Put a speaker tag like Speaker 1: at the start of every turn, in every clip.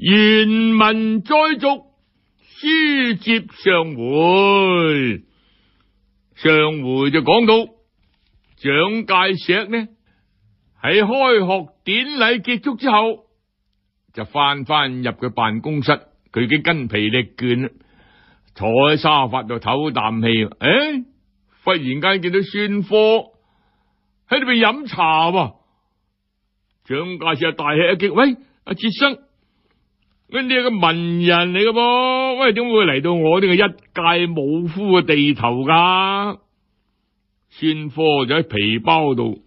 Speaker 1: 原文再续，书接上回。上回就讲到，蒋介石呢喺开学典礼结束之后，就翻翻入佢办公室，佢已经筋疲力倦坐喺沙发度唞啖气。诶，忽然间见到孙科喺度边饮茶，蒋介石啊大吃一惊，喂，阿哲生。你系个文人嚟嘅噃？喂，点会嚟到我呢个一介武夫嘅地头噶？孙科就喺皮包度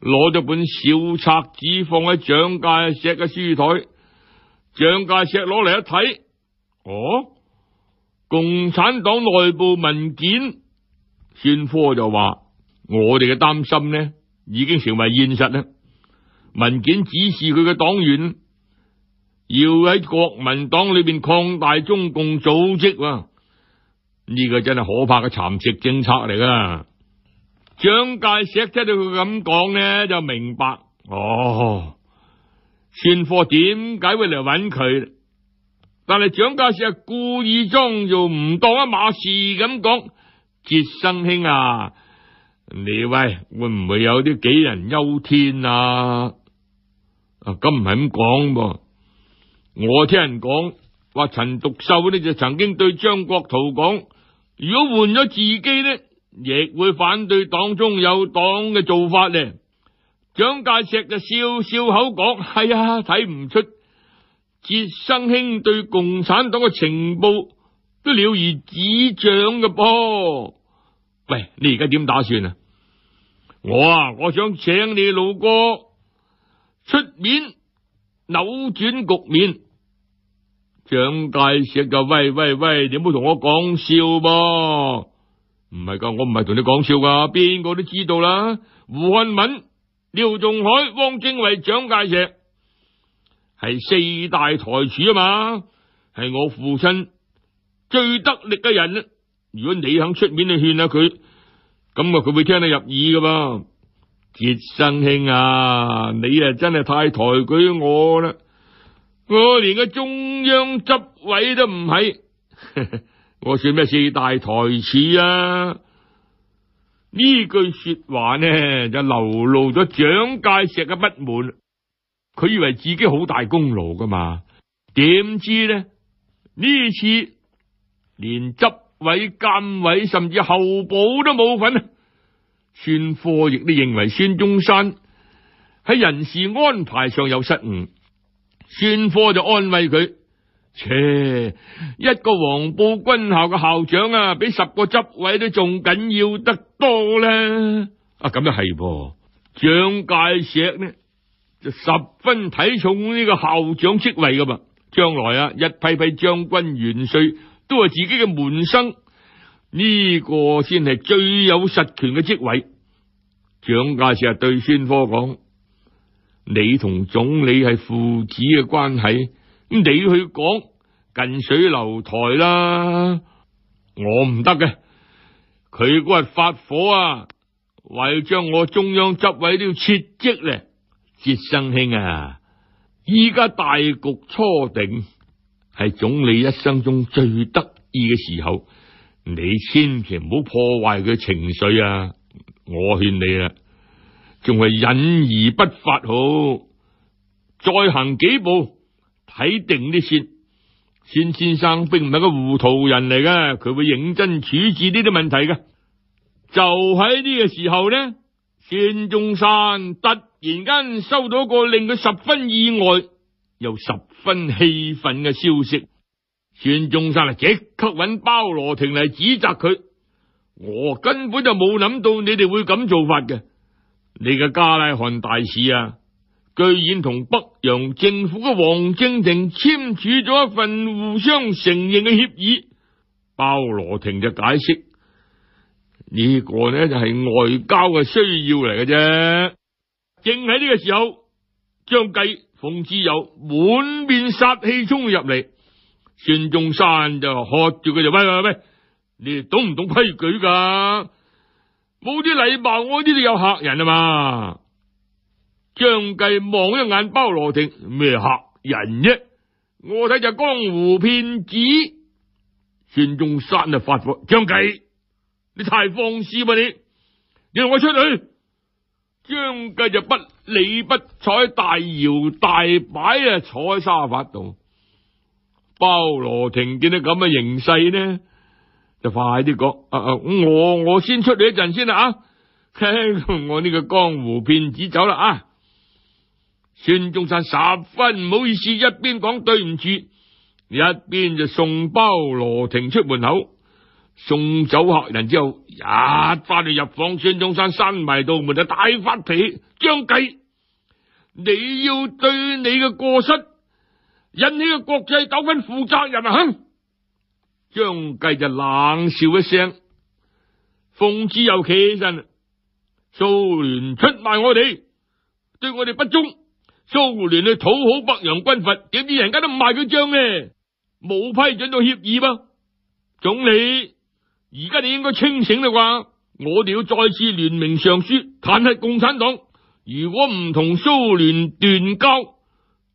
Speaker 1: 攞咗本小册子，放喺蒋介石嘅书台。蒋介石攞嚟一睇，哦，共产党内部文件。孙科就话：我哋嘅担心呢，已经成为现实啦。文件指示佢嘅党员。要喺国民党里边扩大中共组织，呢个真系可怕嘅蚕食政策嚟噶。蒋介石听到佢咁讲呢，就明白哦。孙科点解会嚟揾佢？但系蒋介石系故意装做唔当一马事咁讲。杰生兄啊，你喂会唔会有啲杞人忧天啊？啊，咁唔系咁讲噃。我听人讲话，陈独秀呢就曾经对张国焘讲：如果换咗自己呢，亦会反对党中有党嘅做法呢？蒋介石就笑笑口讲：系啊，睇唔出，叶生兄对共产党嘅情报都了如指掌嘅噃。喂，你而家点打算啊？我啊，我想请你老哥出面扭转局面。蒋介石就喂喂喂，你唔好同我讲笑噃，唔系噶，我唔系同你讲笑噶，边个都知道啦。胡汉民、廖仲海、汪精卫、蒋介石系四大台柱啊嘛，系我父亲最得力嘅人啊。如果你肯出面去劝下佢，咁啊佢会听得入耳噶噃。杰生兄啊，你啊真系太抬举我啦。我连个中央执委都唔系，我算咩四大台词啊？呢句说话呢就流露咗蒋介石嘅不满。佢以为自己好大功劳噶嘛？点知呢？呢次连执委、监委甚至候补都冇份啊！科亦都认为孙中山喺人事安排上有失误。孙科就安慰佢：，切，一个黄埔军校嘅校长啊，比十个执委都仲紧要得多啦。啊，咁又系噃。蒋介石呢就十分睇重呢个校长职位噶嘛，将来啊一批批将军元帅都系自己嘅门生，呢个先系最有实权嘅职位。蒋介石啊，对孙科讲。你同总理系父子嘅关系，你去讲近水楼台啦，我唔得嘅。佢嗰日发火啊，为要将我中央执委都要撤职咧。节生兄啊，依家大局初定，系总理一生中最得意嘅时候，你千祈唔好破坏佢情绪啊！我劝你啦。仲系忍而不发好，再行几步睇定啲线。孙先生并唔系个糊涂人嚟嘅，佢会认真处置呢啲问题嘅。就喺呢个时候呢，孙中山突然间收到一个令佢十分意外又十分气愤嘅消息。孙中山啊，即刻揾包罗廷嚟指责佢，我根本就冇谂到你哋会咁做法嘅。你嘅加拉汉大使啊，居然同北洋政府嘅王正廷签署咗一份互相承认嘅协议。包罗廷就解释呢个呢就系外交嘅需要嚟嘅啫。正喺呢个时候，张继、冯志友满面杀气冲入嚟，孙中山就喝住佢就喂喂喂，你懂唔懂规矩噶？冇啲礼貌，我呢度有客人啊嘛！张继望一眼包罗庭，咩客人啫？我睇就江湖骗子。孙中山就发火：张继，你太放肆啦！你，你我出去。张继就不理不睬，大摇大摆啊坐喺沙发度。包罗廷见到咁嘅形势呢？就快啲讲，我我先出嚟一阵先啦啊！我呢个江湖骗子走啦啊！孙中山十分唔好意思，一边讲对唔住，一边就送包罗廷出门口，送走客人之后，一翻去入房。孙中山闩埋道门就大发脾，张计，你要对你嘅过失引起嘅国际纠纷负责任啊！哼。张继就冷笑一声，奉旨又企起身苏联出卖我哋，对我哋不忠。苏联去讨好北洋军阀，点知人家都唔卖佢账呢？冇批准到协议噃。总理，而家你应该清醒啦啩？我哋要再次联名上书，弹劾共产党。如果唔同苏联断交，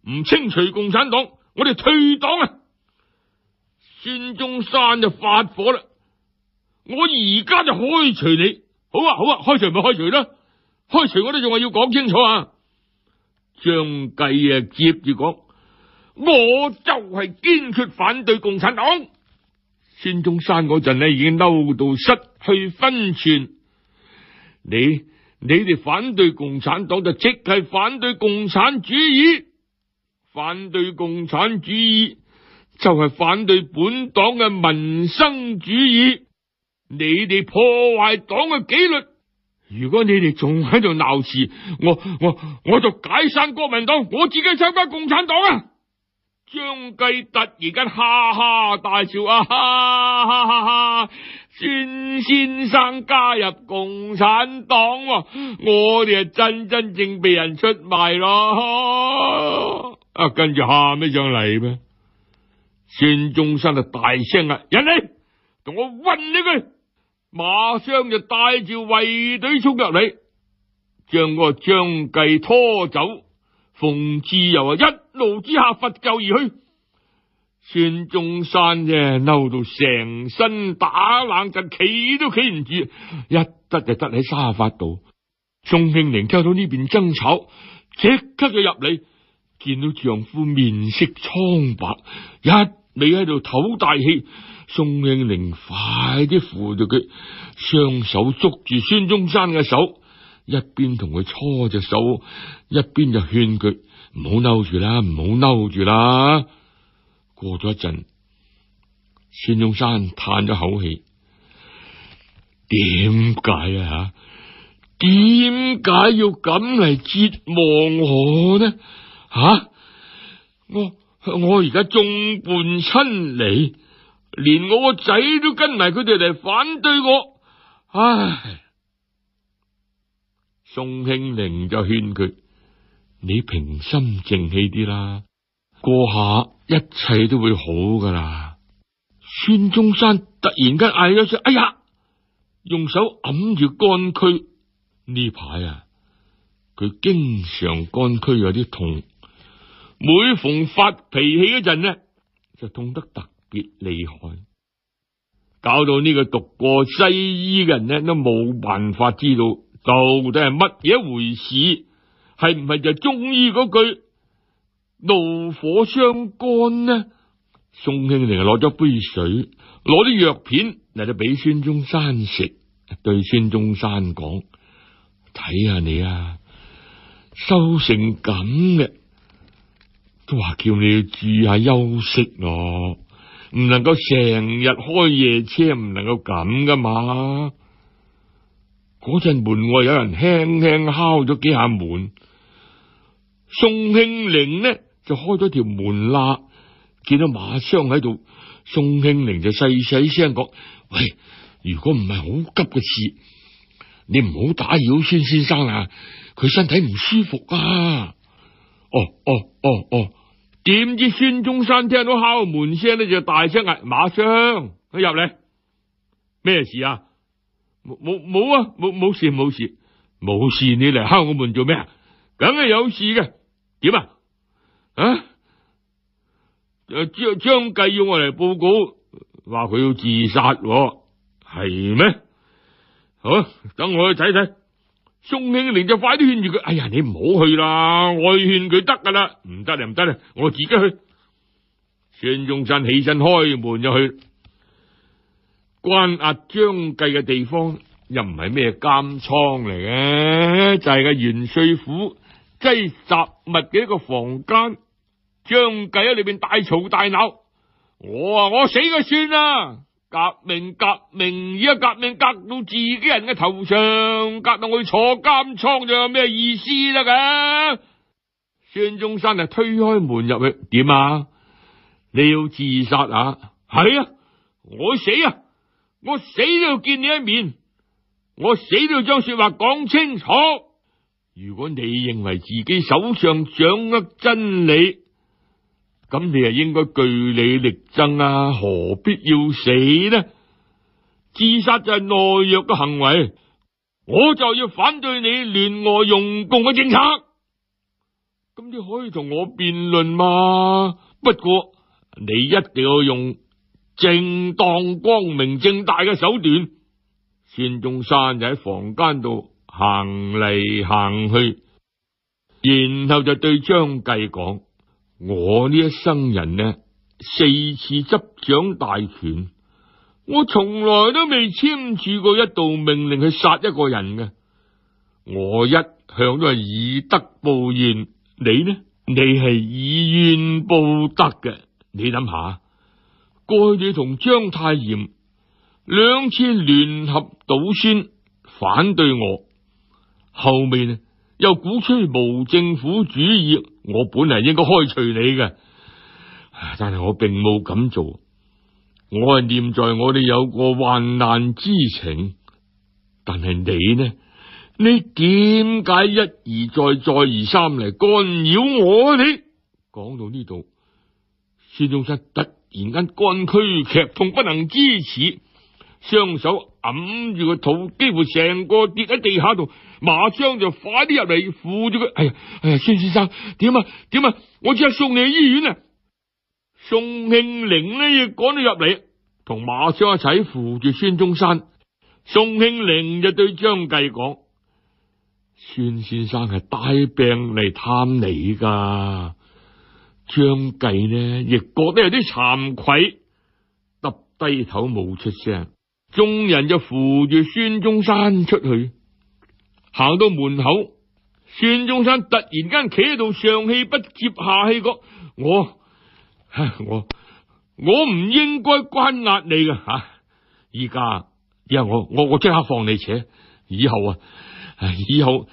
Speaker 1: 唔清除共产党，我哋退党啊！孙中山就发火啦！我而家就开除你，好啊好啊，开除咪开除咯，开除我都仲系要讲清楚啊！张继啊，接住讲，我就系坚决反对共产党。孙中山嗰阵咧已经嬲到失去分寸，你你哋反对共产党就即系反对共产主义，反对共产主义。就系反对本党嘅民生主义，你哋破坏党嘅纪律。如果你哋仲喺度闹事，我我我就解散国民党，我自己参加共产党啊！张继突然间哈哈大笑，啊哈哈哈！孙先生加入共产党，我哋真真正被人出卖咯。啊，跟住喊起上嚟咩？孙中山就大声啊！人嚟，同我困呢佢，马上就带住卫队冲入嚟，将个张继拖走。冯志又啊一怒之下拂救而去。孙中山呢嬲到成身打冷震，企都企唔住，一得就得喺沙发度。宋庆龄听到呢边争吵，即刻就入嚟，见到丈夫面色苍白，一。你喺度唞大气，宋庆龄快啲扶住佢，双手捉住孙中山嘅手，一边同佢搓只手，一边就劝佢唔好嬲住啦，唔好嬲住啦。过咗一阵，孙中山叹咗口气：，点解啊？点解要咁嚟折磨我呢？吓我。我而家众叛亲离，连我个仔都跟埋佢哋嚟反对我。唉，宋庆龄就劝佢：你平心静气啲啦，过下一切都会好噶啦。孙中山突然间嗌咗声：哎呀！用手揞住肝区。呢排啊，佢经常肝区有啲痛。每逢发脾气嗰阵呢，就痛得特别厉害，搞到呢个读过西医嘅人呢都冇办法知道到底系乜嘢回事，系唔系就中医嗰句怒火相干呢？宋庆龄攞咗杯水，攞啲药片嚟就俾孙中山食，对孙中山讲：睇下你啊，收成咁嘅。都话叫你意下休息咯，唔能够成日开夜车，唔能够咁噶嘛。嗰阵门外有人轻轻敲咗几下门，宋庆龄呢就开咗条门罅，见到马商喺度，宋庆龄就细细声讲：，喂，如果唔系好急嘅事，你唔好打扰孙先生啊，佢身体唔舒服啊。哦哦哦哦。点知孙中山听到敲门声咧，就大声嗌：马上佢入嚟，咩事啊？冇冇冇啊！冇冇事冇事冇事，你嚟敲我门做咩啊？梗系有事嘅，点啊？啊！张张继要我嚟报告，话佢要自杀，系咩？好，等我去睇睇。宋庆龄就快啲劝住佢，哎呀，你唔好去啦，我去劝佢得噶啦，唔得就唔得啦，我自己去。孙中山起身开门就去，关押张继嘅地方又唔系咩监仓嚟嘅，就系个元帅府挤杂物嘅一个房间。张继喺里边大吵大闹，我啊，我死佢算啦。革命革命，而家革命革到自己人嘅头上，革到我坐监仓，仲有咩意思啦？噶，孙中山啊，推开门入去，点啊？你要自杀啊？系啊，我死啊，我死都要见你一面，我死都要将说话讲清楚。如果你认为自己手上掌握真理。咁你啊，应该据理力争啊，何必要死呢？自杀就系懦弱嘅行为，我就要反对你联外用共嘅政策。咁你可以同我辩论嘛？不过你一定要用正当光明正大嘅手段。孙中山就喺房间度行嚟行去，然后就对张继讲。我呢一生人呢，四次执掌大权，我从来都未签署过一道命令去杀一个人嘅。我一向都系以德报怨，你呢？你系以怨报德嘅。你谂下，过去你同张太炎两次联合赌宣反对我，后面呢？又鼓吹无政府主义，我本嚟应该开除你嘅，但系我并冇咁做，我系念在我哋有个患难之情。但系你呢？你点解一而再、再而三嚟干扰我？你讲到呢度，孙中山突然间肝区剧痛，不能支持。双手揞住个肚，几乎成个跌喺地下度。马上就快啲入嚟扶住佢。哎呀，哎呀，孙先生点啊点啊！我即刻送你去医院啊！宋庆龄呢，亦赶咗入嚟，同马商一齐扶住孙中山。宋庆龄就对张继讲：孙先生系带病嚟探你噶。张继呢，亦觉得有啲惭愧，耷低头冇出声。众人就扶住孙中山出去，行到门口，孙中山突然间企喺度，上气不接下气，讲：我，我，我唔应该关押你嘅吓，依家，依我我我即刻放你扯，以后啊，以后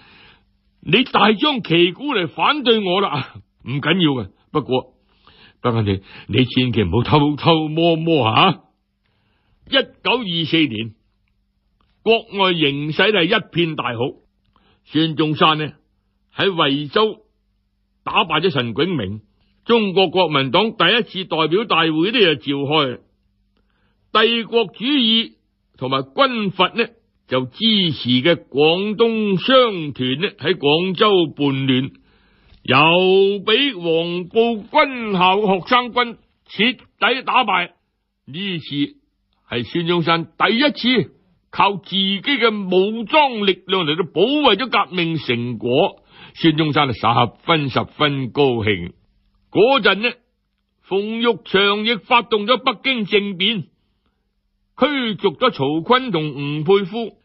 Speaker 1: 你大张旗鼓嚟反对我啦，唔紧要嘅，不过，不过你你千祈唔好偷偷摸摸吓。一九二四年，国外形势系一片大好。孙中山呢喺惠州打败咗陈炯明，中国国民党第一次代表大会呢就召开。帝国主义同埋军阀呢就支持嘅广东商团呢喺广州叛乱，又俾黄埔军校学生军彻底打败呢次。系孙中山第一次靠自己嘅武装力量嚟到保卫咗革命成果，孙中山啊十分十分高兴。嗰阵呢，冯玉祥亦发动咗北京政变，驱逐咗曹锟同吴佩孚。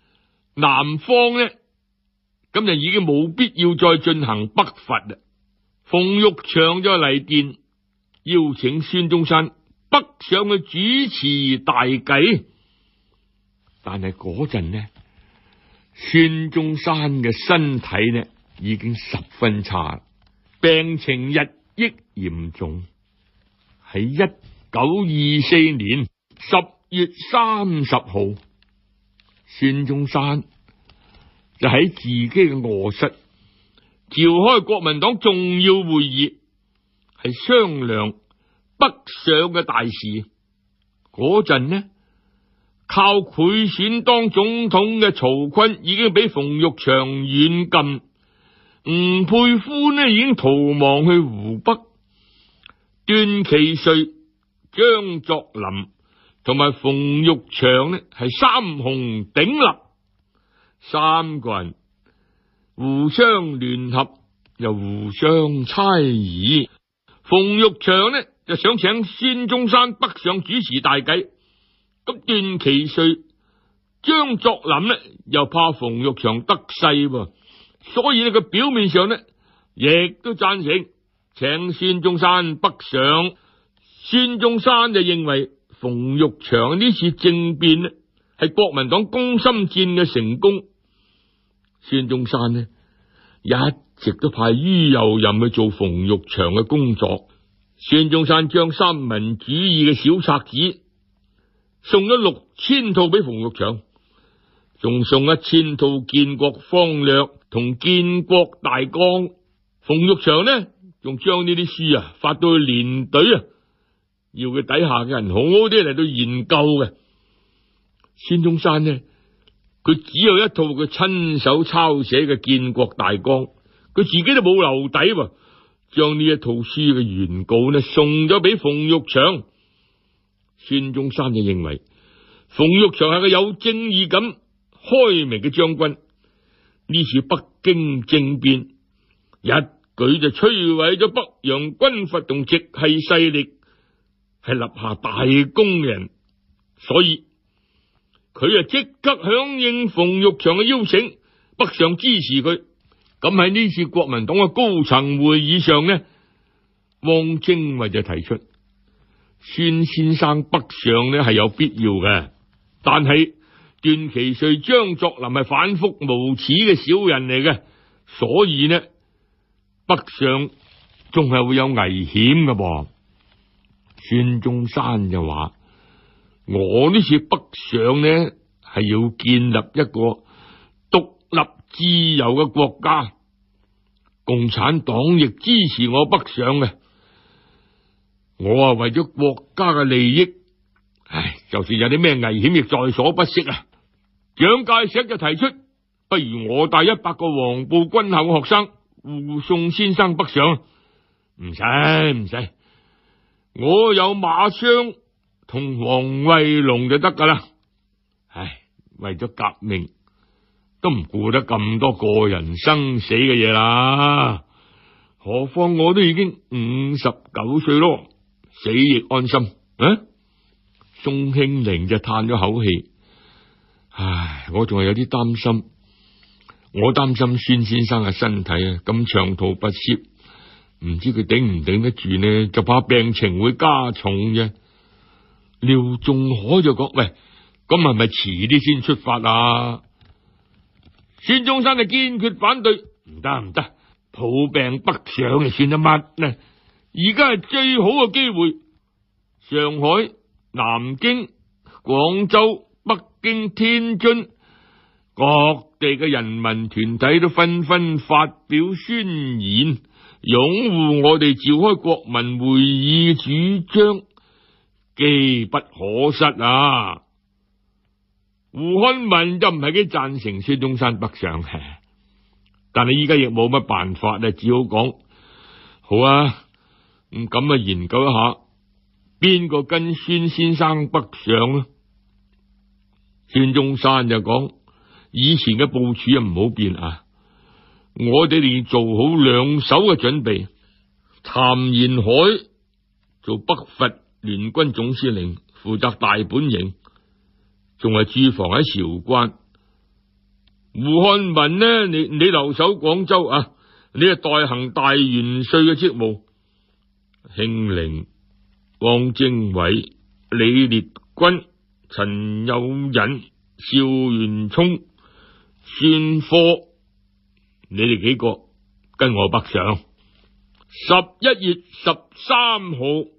Speaker 1: 南方呢，咁就已经冇必要再进行北伐啦。冯玉祥就嚟电邀请孙中山。北上去主持大计，但系嗰阵呢，孙中山嘅身体呢已经十分差，病情日益严重。喺一九二四年十月三十号，孙中山就喺自己嘅卧室召开国民党重要会议，系商量。北上嘅大事嗰阵呢，靠贿选当总统嘅曹锟已经俾冯玉祥软禁，吴佩孚呢已经逃亡去湖北，段祺瑞、张作霖同埋冯玉祥呢系三雄鼎立，三个人互相联合又互相猜疑，冯玉祥呢？就想请孙中山北上主持大计，咁段祺瑞、张作霖咧又怕冯玉祥得势，所以咧佢表面上咧亦都赞成请孙中山北上。孙中山就认为冯玉祥呢次政变咧系国民党攻心战嘅成功。孙中山咧一直都派于右任去做冯玉祥嘅工作。孙中山将三民主义嘅小册子送咗六千套俾冯玉祥，仲送一千套建国方略同建国大纲。冯玉祥呢，仲将呢啲书啊发到去连队啊，要佢底下嘅人好好啲嚟到研究嘅。孙中山呢，佢只有一套佢亲手抄写嘅建国大纲，佢自己都冇留底喎。将呢一套书嘅原稿呢送咗俾冯玉祥，孙中山就认为冯玉祥系个有正义感、开明嘅将军。呢次北京政变，一举就摧毁咗北洋军阀同直系势力，系立下大功人。所以佢就即刻响应冯玉祥嘅邀请，北上支持佢。咁喺呢次国民党嘅高层会议上呢，汪精卫就提出孙先生北上呢系有必要嘅，但系段祺瑞、张作霖系反复无耻嘅小人嚟嘅，所以呢北上仲系会有危险嘅噃。孙中山就话：我呢次北上呢系要建立一个独立。自由嘅国家，共产党亦支持我北上嘅。我啊为咗国家嘅利益，唉，就算有啲咩危险亦在所不惜啊！蒋介石就提出，不如我带一百个黄埔军校嘅学生护送先生北上，唔使唔使，我有马商同黄卫龙就得噶啦。唉，为咗革命。都唔顾得咁多个人生死嘅嘢啦，何况我都已经五十九岁咯，死亦安心。啊，宋庆龄就叹咗口气，唉，我仲系有啲担心，我担心孙先生嘅身体啊，咁长途不涉，唔知佢顶唔顶得住呢？就怕病情会加重啫。廖仲可就讲：喂，咁系咪迟啲先出发啊？孙中山就坚决反对，唔得唔得，抱病不上就算乜呢？而家系最好嘅机会，上海、南京、广州、北京、天津各地嘅人民团体都纷纷发表宣言，拥护我哋召开国民会议，主张机不可失啊！胡汉民就唔系几赞成孙中山北上，但系依家亦冇乜办法咧，只好讲好啊咁咁啊研究一下，边个跟孙先生北上啦？孙中山就讲：以前嘅部署唔好变啊，我哋要做好两手嘅准备。谭延海做北伐联军总司令，负责大本营。仲系驻防喺韶关，胡汉民呢？你你留守广州啊？你系代行大元帅嘅职务。庆宁、汪精卫、李烈军、陈友仁、邵元冲、孙科，你哋几个跟我北上，十一月十三号。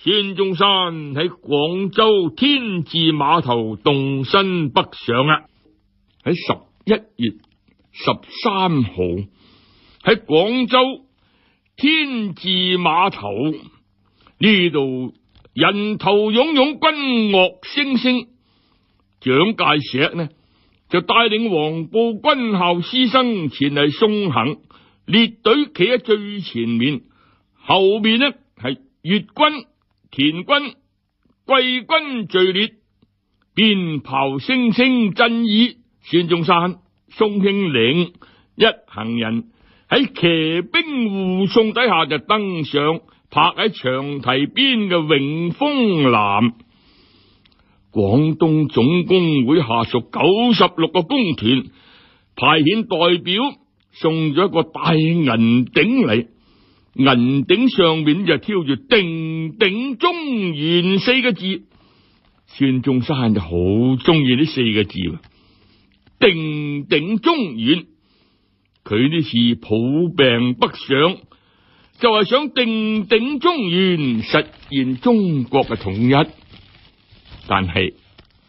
Speaker 1: 孙中山喺广州天字码头动身北上啊！喺十一月十三号喺广州天字码头呢度人头涌涌，军乐声声。蒋介石呢就带领黄埔军校师生前嚟送行，列队企喺最前面，后面呢系粤军。田军，贵军聚列，鞭炮声声，振耳。孙中山、宋庆龄一行人喺骑兵护送底下就登上，泊喺长堤边嘅永丰南。广东总工会下属九十六个工团，派遣代表送咗一个大银鼎嚟。银顶上面就挑住“定鼎中原”四个字，孙中山就好中意呢四个字。定鼎中原，佢呢次抱病北上，就系想定鼎中原，实现中国嘅统一。但系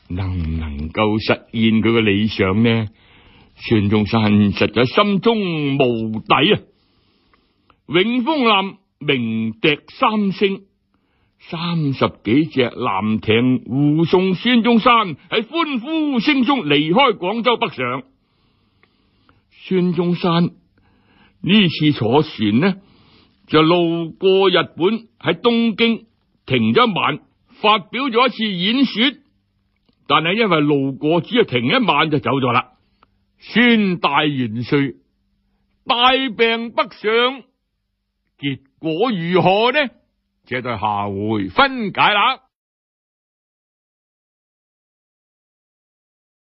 Speaker 1: 能唔能够实现佢嘅理想呢？孙中山实在心中无底啊！永丰舰鸣笛三声，三十几只蓝艇护送孙中山喺欢呼声中离开广州北上。孙中山呢次坐船呢就路过日本喺东京停咗一晚，发表咗一次演说，但系因为路过只系停一晚就走咗啦。孙大元帅带病北上。结果如何呢？这待下回分解啦。